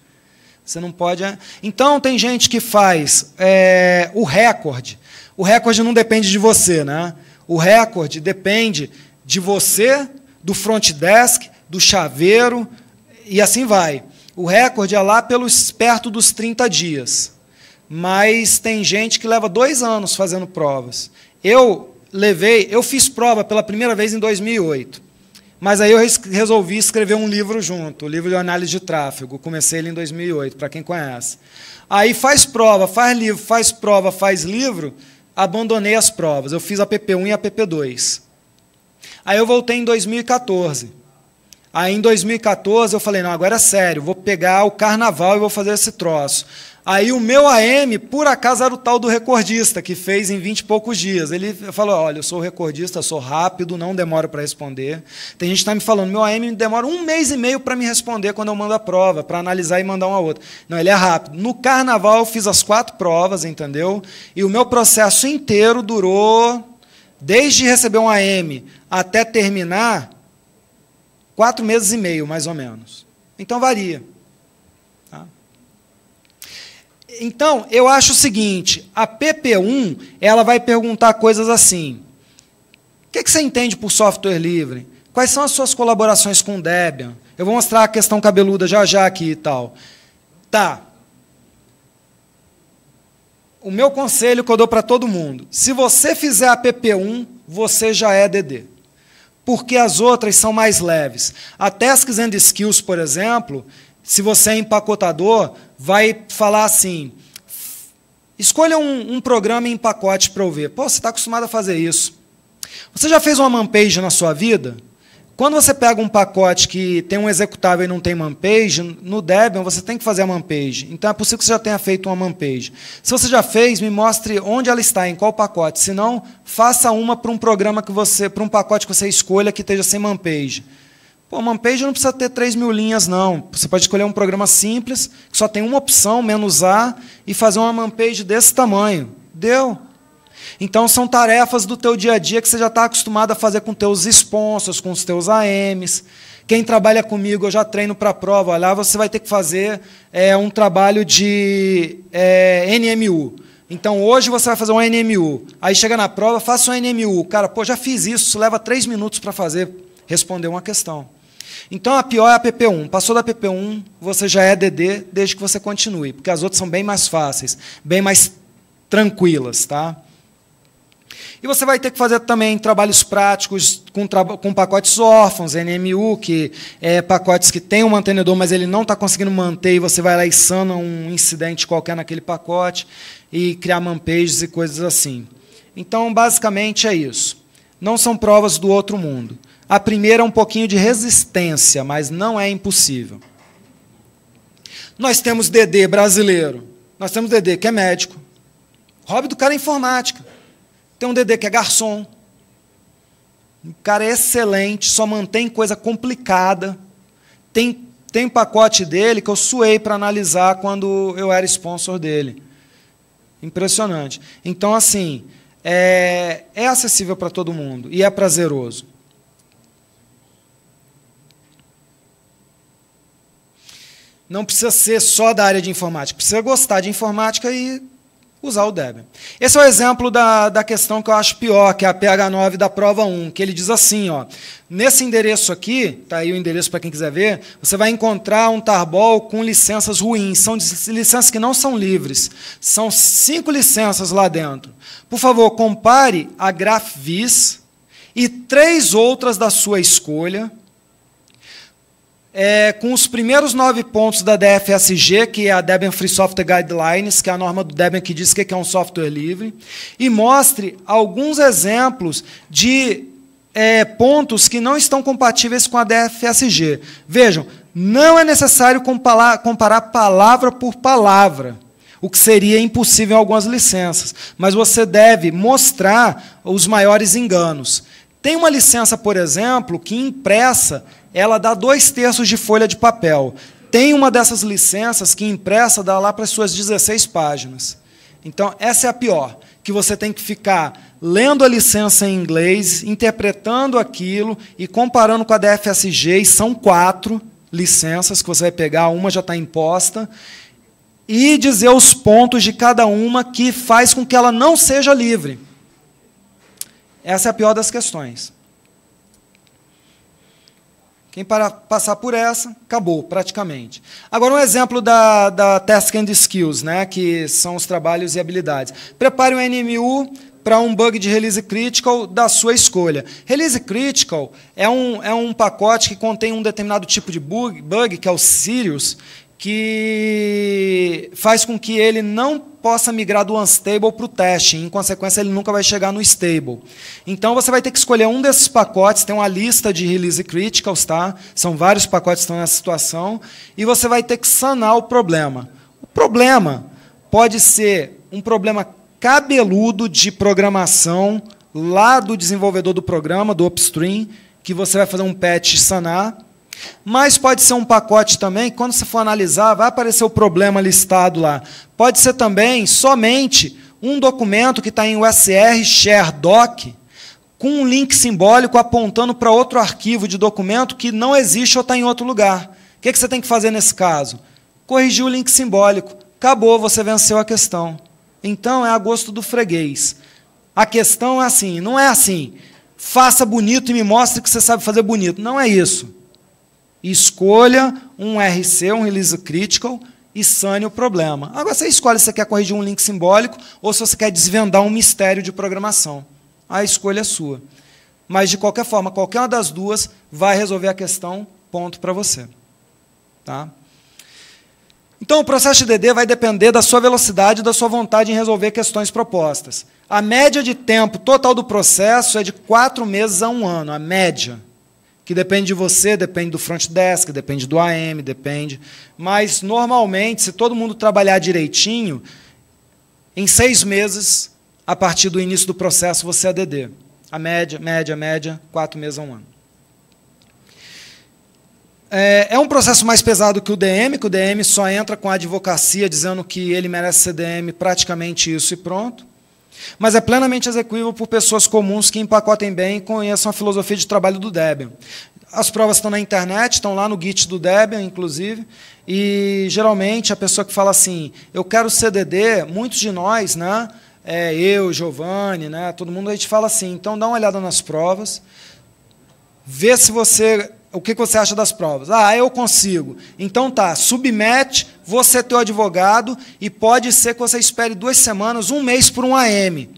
Você não pode. Ah, então tem gente que faz é, o recorde. O recorde não depende de você, né? O recorde depende de você, do front desk, do chaveiro e assim vai. O recorde é lá pelos perto dos 30 dias. Mas tem gente que leva dois anos fazendo provas. Eu levei, eu fiz prova pela primeira vez em 2008. Mas aí eu resolvi escrever um livro junto, o livro de análise de tráfego. Comecei ele em 2008, para quem conhece. Aí faz prova, faz livro, faz prova, faz livro. Abandonei as provas. Eu fiz a PP1 e a PP2. Aí eu voltei em 2014. Aí em 2014 eu falei, não, agora é sério, vou pegar o carnaval e vou fazer esse troço. Aí o meu AM, por acaso, era o tal do recordista, que fez em 20 e poucos dias. Ele falou: olha, eu sou recordista, sou rápido, não demoro para responder. Tem gente que está me falando, meu AM demora um mês e meio para me responder quando eu mando a prova, para analisar e mandar uma outra. Não, ele é rápido. No carnaval eu fiz as quatro provas, entendeu? E o meu processo inteiro durou, desde receber um AM até terminar, Quatro meses e meio, mais ou menos. Então varia. Tá? Então, eu acho o seguinte: a PP1 ela vai perguntar coisas assim. O que, que você entende por software livre? Quais são as suas colaborações com o Debian? Eu vou mostrar a questão cabeluda já já aqui e tal. Tá. O meu conselho que eu dou para todo mundo: se você fizer a PP1, você já é DD porque as outras são mais leves. A Tasks and Skills, por exemplo, se você é empacotador, vai falar assim: escolha um, um programa em pacote para eu ver. Pô, você está acostumado a fazer isso. Você já fez uma man page na sua vida? Quando você pega um pacote que tem um executável e não tem manpage, no Debian você tem que fazer a manpage. Então é possível que você já tenha feito uma manpage. Se você já fez, me mostre onde ela está, em qual pacote. Se não, faça uma para um programa que você, para um pacote que você escolha que esteja sem manpage. Pô, manpage não precisa ter 3 mil linhas, não. Você pode escolher um programa simples, que só tem uma opção, menos A, e fazer uma manpage desse tamanho. Deu? Então são tarefas do teu dia a dia que você já está acostumado a fazer com teus sponsors, com os teus AMs. Quem trabalha comigo, eu já treino para a prova. Lá você vai ter que fazer é, um trabalho de é, NMU. Então hoje você vai fazer um NMU. Aí chega na prova, faça um NMU. Cara, pô, já fiz isso, isso leva três minutos para fazer, responder uma questão. Então a pior é a PP1. Passou da PP1, você já é DD desde que você continue, porque as outras são bem mais fáceis, bem mais tranquilas, tá? E você vai ter que fazer também trabalhos práticos com, com pacotes órfãos, NMU, que é pacotes que tem um mantenedor, mas ele não está conseguindo manter, e você vai lá e sana um incidente qualquer naquele pacote, e criar manpages e coisas assim. Então, basicamente, é isso. Não são provas do outro mundo. A primeira é um pouquinho de resistência, mas não é impossível. Nós temos DD brasileiro. Nós temos DD que é médico. Hobby do cara é informática. Tem um Dedê que é garçom. O cara é excelente, só mantém coisa complicada. Tem, tem pacote dele que eu suei para analisar quando eu era sponsor dele. Impressionante. Então, assim, é, é acessível para todo mundo e é prazeroso. Não precisa ser só da área de informática, precisa gostar de informática e usar o Debian. Esse é o exemplo da, da questão que eu acho pior, que é a PH9 da prova 1, que ele diz assim, ó, nesse endereço aqui, está aí o endereço para quem quiser ver, você vai encontrar um tarbol com licenças ruins, são licenças que não são livres, são cinco licenças lá dentro. Por favor, compare a GraphVis e três outras da sua escolha, é, com os primeiros nove pontos da DFSG, que é a Debian Free Software Guidelines, que é a norma do Debian que diz o que é, é um software livre, e mostre alguns exemplos de é, pontos que não estão compatíveis com a DFSG. Vejam, não é necessário comparar palavra por palavra o que seria impossível em algumas licenças. Mas você deve mostrar os maiores enganos. Tem uma licença, por exemplo, que impressa, ela dá dois terços de folha de papel. Tem uma dessas licenças que impressa dá lá para as suas 16 páginas. Então, essa é a pior, que você tem que ficar lendo a licença em inglês, interpretando aquilo e comparando com a DFSG, e são quatro licenças que você vai pegar, uma já está imposta, e dizer os pontos de cada uma que faz com que ela não seja livre. Essa é a pior das questões. Quem para, passar por essa, acabou, praticamente. Agora, um exemplo da, da Task and Skills, né, que são os trabalhos e habilidades. Prepare um NMU para um bug de Release Critical da sua escolha. Release Critical é um, é um pacote que contém um determinado tipo de bug, bug, que é o Sirius, que faz com que ele não possa migrar do unstable para o teste. Em consequência, ele nunca vai chegar no stable. Então, você vai ter que escolher um desses pacotes. Tem uma lista de release criticals, tá? São vários pacotes que estão nessa situação. E você vai ter que sanar o problema. O problema pode ser um problema cabeludo de programação lá do desenvolvedor do programa, do upstream, que você vai fazer um patch sanar mas pode ser um pacote também, quando você for analisar, vai aparecer o problema listado lá. Pode ser também somente um documento que está em USR Share Doc, com um link simbólico apontando para outro arquivo de documento que não existe ou está em outro lugar. O que, é que você tem que fazer nesse caso? Corrigir o link simbólico. Acabou, você venceu a questão. Então é a gosto do freguês. A questão é assim, não é assim. Faça bonito e me mostre que você sabe fazer bonito. Não é isso. Escolha um RC, um Release Critical, e sane o problema. Agora você escolhe se você quer corrigir um link simbólico ou se você quer desvendar um mistério de programação. A escolha é sua. Mas, de qualquer forma, qualquer uma das duas vai resolver a questão, ponto para você. Tá? Então, o processo de DD vai depender da sua velocidade e da sua vontade em resolver questões propostas. A média de tempo total do processo é de quatro meses a um ano, a média que depende de você, depende do front desk, depende do AM, depende. Mas, normalmente, se todo mundo trabalhar direitinho, em seis meses, a partir do início do processo, você é DD. A média, média, média, quatro meses a um ano. É, é um processo mais pesado que o DM, que o DM só entra com a advocacia dizendo que ele merece ser DM, praticamente isso e pronto. Mas é plenamente execuível por pessoas comuns que empacotem bem e conheçam a filosofia de trabalho do Debian. As provas estão na internet, estão lá no Git do Debian, inclusive. E geralmente a pessoa que fala assim, eu quero CDD, muitos de nós, né? É, eu, Giovanni, né? Todo mundo a gente fala assim. Então dá uma olhada nas provas, vê se você o que você acha das provas? Ah, eu consigo. Então tá, submete, você é teu advogado, e pode ser que você espere duas semanas, um mês por um AM.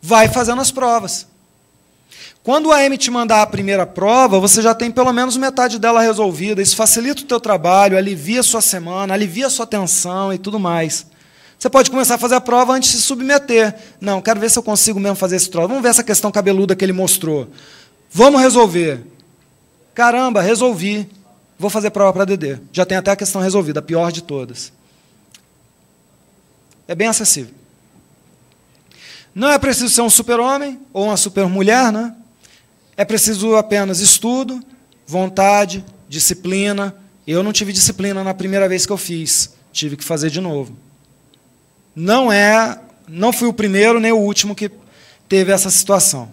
Vai fazendo as provas. Quando o AM te mandar a primeira prova, você já tem pelo menos metade dela resolvida. Isso facilita o teu trabalho, alivia a sua semana, alivia a sua tensão e tudo mais. Você pode começar a fazer a prova antes de se submeter. Não, quero ver se eu consigo mesmo fazer esse troço. Vamos ver essa questão cabeluda que ele mostrou. Vamos resolver. Caramba, resolvi. Vou fazer prova para DD. Já tem até a questão resolvida, a pior de todas. É bem acessível. Não é preciso ser um super-homem ou uma super-mulher, né? É preciso apenas estudo, vontade, disciplina. Eu não tive disciplina na primeira vez que eu fiz, tive que fazer de novo. Não é, não fui o primeiro nem o último que teve essa situação.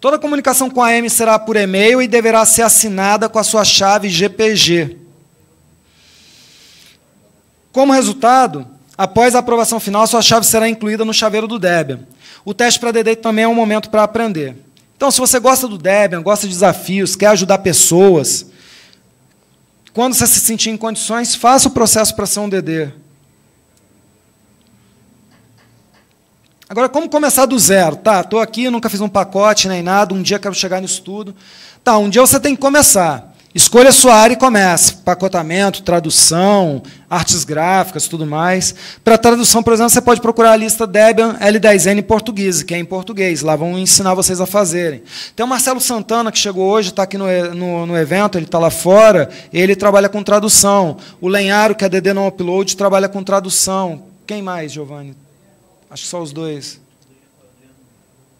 Toda comunicação com a AM será por e-mail e deverá ser assinada com a sua chave GPG. Como resultado, após a aprovação final, sua chave será incluída no chaveiro do Debian. O teste para DD também é um momento para aprender. Então, se você gosta do Debian, gosta de desafios, quer ajudar pessoas, quando você se sentir em condições, faça o processo para ser um DD. Agora, como começar do zero? Tá, estou aqui, nunca fiz um pacote nem nada, um dia quero chegar nisso tudo. Tá, um dia você tem que começar. Escolha a sua área e comece. Pacotamento, tradução, artes gráficas, tudo mais. Para tradução, por exemplo, você pode procurar a lista Debian L10N português, que é em português. Lá vão ensinar vocês a fazerem. Tem o Marcelo Santana, que chegou hoje, está aqui no, eh, no, no, evento, ele está lá fora, ele trabalha com tradução. O Lenharo, que é DD não upload, trabalha com tradução. Quem mais, Giovanni? Acho que só os dois.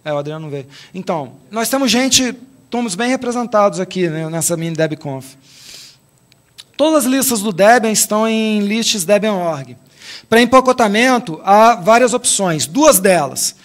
É, o Adriano não veio. Então, nós temos gente, estamos bem representados aqui né, nessa mini DebConf. Todas as listas do Debian estão em lists Debian.org. Para empacotamento, há várias opções, duas delas.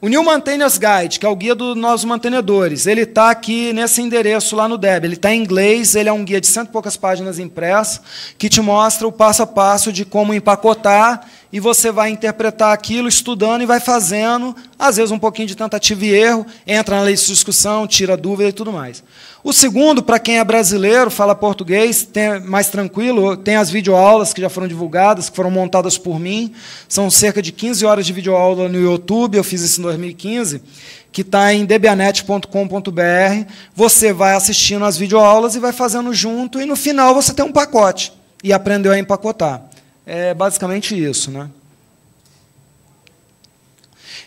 O New Maintainers Guide, que é o guia dos nossos mantenedores, ele está aqui nesse endereço lá no Debian. Ele está em inglês, ele é um guia de cento e poucas páginas impressas, que te mostra o passo a passo de como empacotar e você vai interpretar aquilo estudando e vai fazendo, às vezes um pouquinho de tentativa e erro, entra na lei de discussão, tira dúvida e tudo mais. O segundo, para quem é brasileiro, fala português, tem, mais tranquilo, tem as videoaulas que já foram divulgadas, que foram montadas por mim, são cerca de 15 horas de videoaula no YouTube, eu fiz isso em 2015, que está em debianet.com.br, você vai assistindo as videoaulas e vai fazendo junto, e no final você tem um pacote, e aprendeu a empacotar é basicamente isso, né?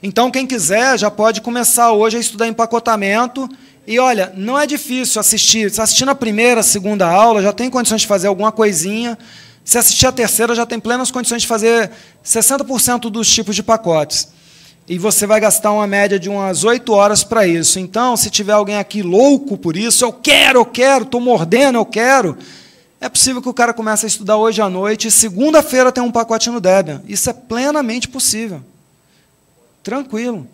Então, quem quiser já pode começar hoje a estudar empacotamento. E olha, não é difícil assistir. Se tá assistir na primeira, segunda aula, já tem condições de fazer alguma coisinha. Se assistir a terceira, já tem plenas condições de fazer 60% dos tipos de pacotes. E você vai gastar uma média de umas 8 horas para isso. Então, se tiver alguém aqui louco por isso, eu quero, eu quero, estou mordendo, eu quero, é possível que o cara comece a estudar hoje à noite e segunda-feira tem um pacote no Debian. Isso é plenamente possível. Tranquilo.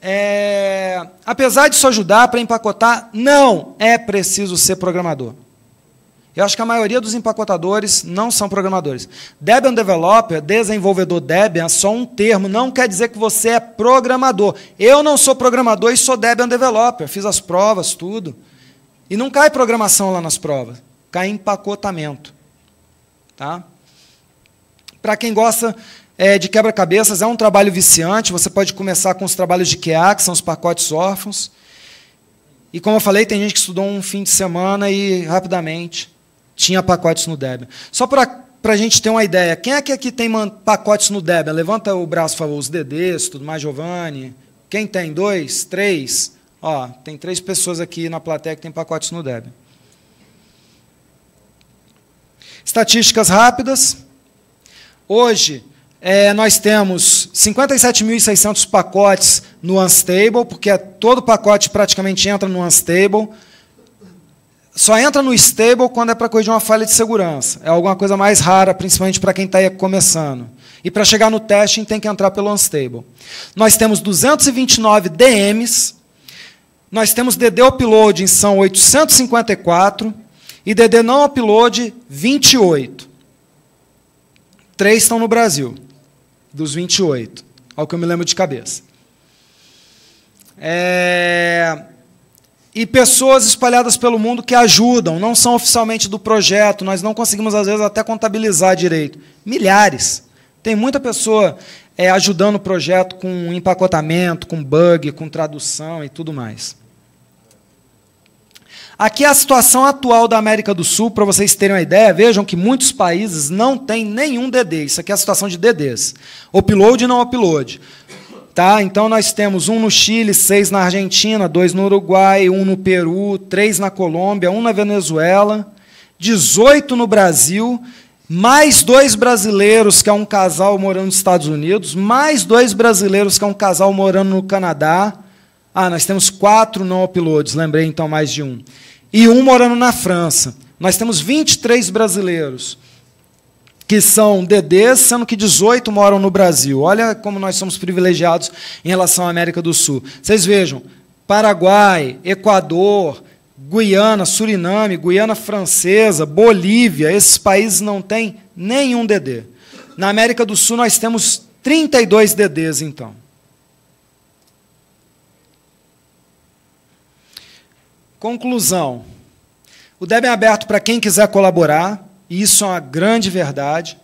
É... Apesar de isso ajudar para empacotar, não é preciso ser programador. Eu acho que a maioria dos empacotadores não são programadores. Debian Developer, desenvolvedor Debian, é só um termo, não quer dizer que você é programador. Eu não sou programador e sou Debian Developer, fiz as provas, tudo. E não cai programação lá nas provas, cai empacotamento. Tá? Para quem gosta é, de quebra-cabeças, é um trabalho viciante, você pode começar com os trabalhos de QA, que são os pacotes órfãos. E como eu falei, tem gente que estudou um fim de semana e rapidamente tinha pacotes no Debian. Só para a gente ter uma ideia, quem é que aqui tem pacotes no Debian? Levanta o braço, por favor, os DDs, tudo mais, Giovanni. Quem tem? Dois? Três? Ó, tem três pessoas aqui na plateia que tem pacotes no Deb. Estatísticas rápidas. Hoje, é, nós temos 57.600 pacotes no Unstable, porque é todo pacote praticamente entra no Unstable. Só entra no stable quando é para corrigir uma falha de segurança. É alguma coisa mais rara, principalmente para quem está começando. E para chegar no testing tem que entrar pelo unstable. Nós temos 229 DMs, nós temos DD Upload em São 854 e DD Não Upload 28. Três estão no Brasil, dos 28, ao que eu me lembro de cabeça. É... E pessoas espalhadas pelo mundo que ajudam, não são oficialmente do projeto, nós não conseguimos, às vezes, até contabilizar direito. Milhares. Tem muita pessoa é, ajudando o projeto com empacotamento, com bug, com tradução e tudo mais. Aqui é a situação atual da América do Sul, para vocês terem uma ideia, vejam que muitos países não têm nenhum DD. Isso aqui é a situação de DDs. Upload e não upload. Tá? Então nós temos um no Chile, seis na Argentina, dois no Uruguai, um no Peru, três na Colômbia, um na Venezuela, 18 no Brasil mais dois brasileiros, que é um casal morando nos Estados Unidos, mais dois brasileiros, que é um casal morando no Canadá. Ah, nós temos quatro não uploads, lembrei então mais de um. E um morando na França. Nós temos 23 brasileiros, que são DDs, sendo que 18 moram no Brasil. Olha como nós somos privilegiados em relação à América do Sul. Vocês vejam, Paraguai, Equador, Guiana, Suriname, Guiana Francesa, Bolívia, esses países não têm nenhum DD. Na América do Sul nós temos 32 DDs, então. Conclusão. O DEB é aberto para quem quiser colaborar, e isso é uma grande verdade.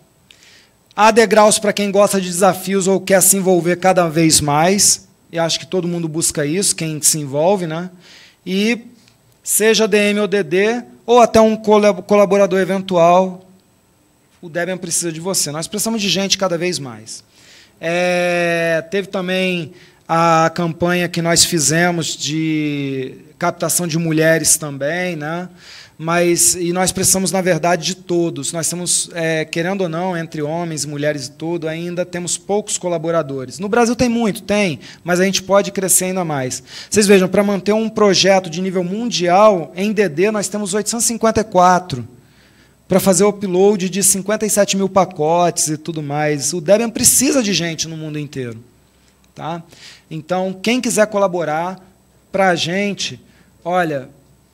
Há degraus para quem gosta de desafios ou quer se envolver cada vez mais, e acho que todo mundo busca isso, quem se envolve, né? E seja DM ou DD, ou até um colaborador eventual, o Debian precisa de você. Nós precisamos de gente cada vez mais. É, teve também a campanha que nós fizemos de captação de mulheres também, né? mas e nós precisamos na verdade de todos. Nós temos, é, querendo ou não, entre homens, mulheres e tudo, ainda temos poucos colaboradores. No Brasil tem muito, tem, mas a gente pode crescer ainda mais. Vocês vejam, para manter um projeto de nível mundial em DD nós temos 854 para fazer o upload de 57 mil pacotes e tudo mais. O Debian precisa de gente no mundo inteiro, tá? Então quem quiser colaborar para a gente, olha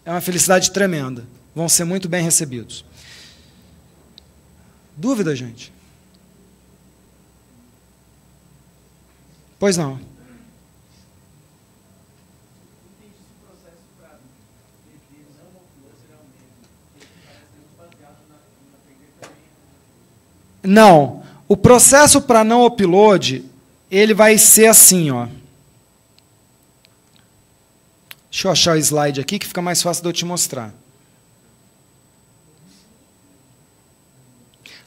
é uma felicidade tremenda. Vão ser muito bem recebidos. Dúvida, gente? Pois não. Não. O processo para não upload, ele vai ser assim, ó. Deixa eu achar o slide aqui que fica mais fácil de eu te mostrar.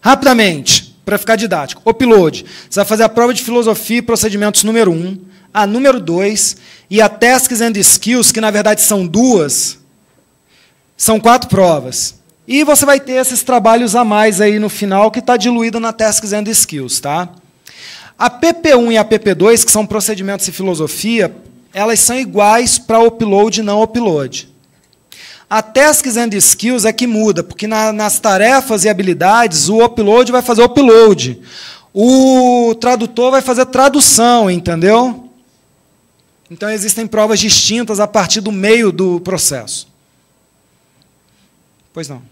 Rapidamente, para ficar didático. Upload. Você vai fazer a prova de filosofia e procedimentos número 1, um, a número 2 e a Tasks and Skills, que na verdade são duas, são quatro provas. E você vai ter esses trabalhos a mais aí no final, que está diluído na Tasks and Skills, tá? A PP1 e a PP2, que são procedimentos e filosofia, elas são iguais para upload e não upload. A task and skills é que muda, porque na, nas tarefas e habilidades, o upload vai fazer upload. O tradutor vai fazer tradução, entendeu? Então existem provas distintas a partir do meio do processo. Pois não.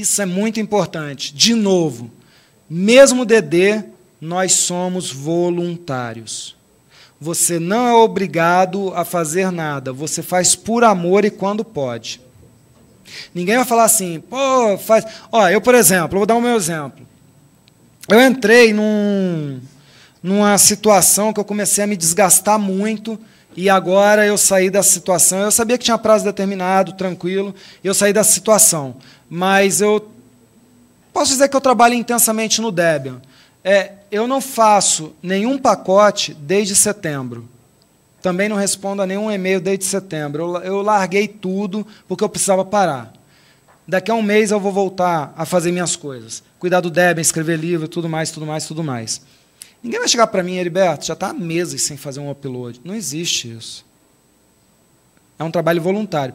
Isso é muito importante. De novo, mesmo DD, nós somos voluntários. Você não é obrigado a fazer nada, você faz por amor e quando pode. Ninguém vai falar assim, pô, faz. Ó, eu, por exemplo, vou dar o um meu exemplo. Eu entrei num, numa situação que eu comecei a me desgastar muito. E agora eu saí da situação. Eu sabia que tinha prazo determinado, tranquilo. Eu saí da situação mas eu posso dizer que eu trabalho intensamente no Debian. É, eu não faço nenhum pacote desde setembro. Também não respondo a nenhum e-mail desde setembro. Eu, eu larguei tudo porque eu precisava parar. Daqui a um mês eu vou voltar a fazer minhas coisas. Cuidar do Debian, escrever livro, tudo mais, tudo mais, tudo mais. Ninguém vai chegar para mim, Heriberto, já está há meses sem fazer um upload. Não existe isso. É um trabalho voluntário.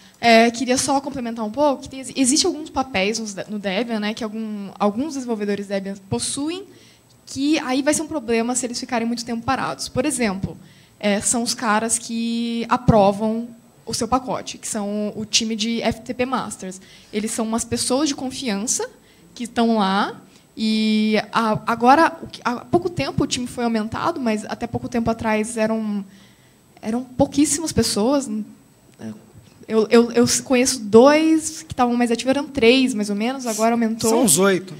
É, queria só complementar um pouco que existe alguns papéis no Debian, né, que algum, alguns desenvolvedores Debian possuem, que aí vai ser um problema se eles ficarem muito tempo parados. Por exemplo, é, são os caras que aprovam o seu pacote, que são o time de FTP Masters. Eles são umas pessoas de confiança que estão lá e a, agora há pouco tempo o time foi aumentado, mas até pouco tempo atrás eram eram pouquíssimas pessoas, né, eu, eu, eu conheço dois que estavam mais ativos, eram três, mais ou menos, agora aumentou. São os oito.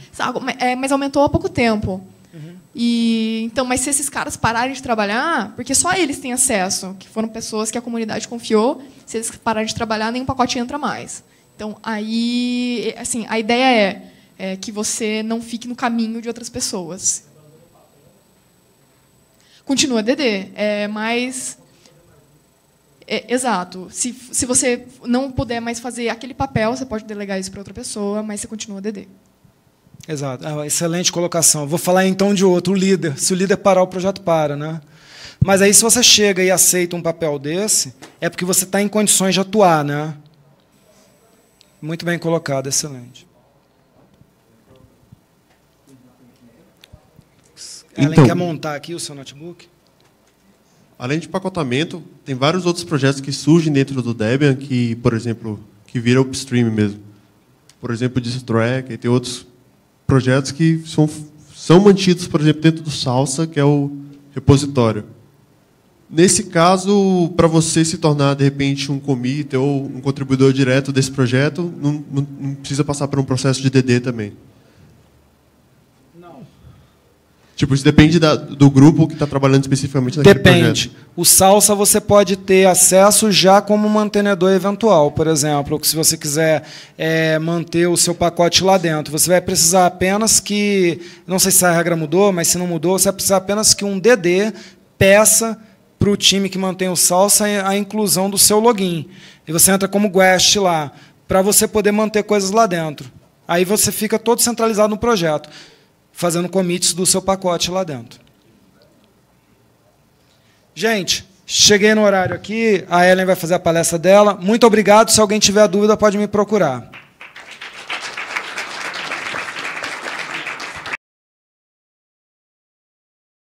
É, mas aumentou há pouco tempo. Uhum. E, então, mas se esses caras pararem de trabalhar, porque só eles têm acesso, que foram pessoas que a comunidade confiou, se eles pararem de trabalhar, nenhum pacote entra mais. Então, aí, assim, a ideia é, é que você não fique no caminho de outras pessoas. Continua DD, é, mas é, exato. Se, se você não puder mais fazer aquele papel, você pode delegar isso para outra pessoa, mas você continua DD. Exato. Ah, excelente colocação. Vou falar então de outro, o líder. Se o líder parar, o projeto para, né? Mas aí se você chega e aceita um papel desse, é porque você está em condições de atuar, né? Muito bem colocado, excelente. Então, Ellen quer montar aqui o seu notebook? Além de pacotamento, tem vários outros projetos que surgem dentro do Debian, que, por exemplo, que vira upstream mesmo. Por exemplo, DiskTrack, e tem outros projetos que são, são mantidos, por exemplo, dentro do Salsa, que é o repositório. Nesse caso, para você se tornar, de repente, um commit ou um contribuidor direto desse projeto, não, não, não precisa passar por um processo de DD também. Tipo, isso depende da, do grupo que está trabalhando especificamente naquele Depende. Projeto. O Salsa você pode ter acesso já como mantenedor eventual, por exemplo. Se você quiser é, manter o seu pacote lá dentro, você vai precisar apenas que... Não sei se a regra mudou, mas se não mudou, você vai precisar apenas que um DD peça para o time que mantém o Salsa a inclusão do seu login. E você entra como guest lá, para você poder manter coisas lá dentro. Aí você fica todo centralizado no projeto fazendo commits do seu pacote lá dentro. Gente, cheguei no horário aqui, a Ellen vai fazer a palestra dela. Muito obrigado. Se alguém tiver dúvida, pode me procurar.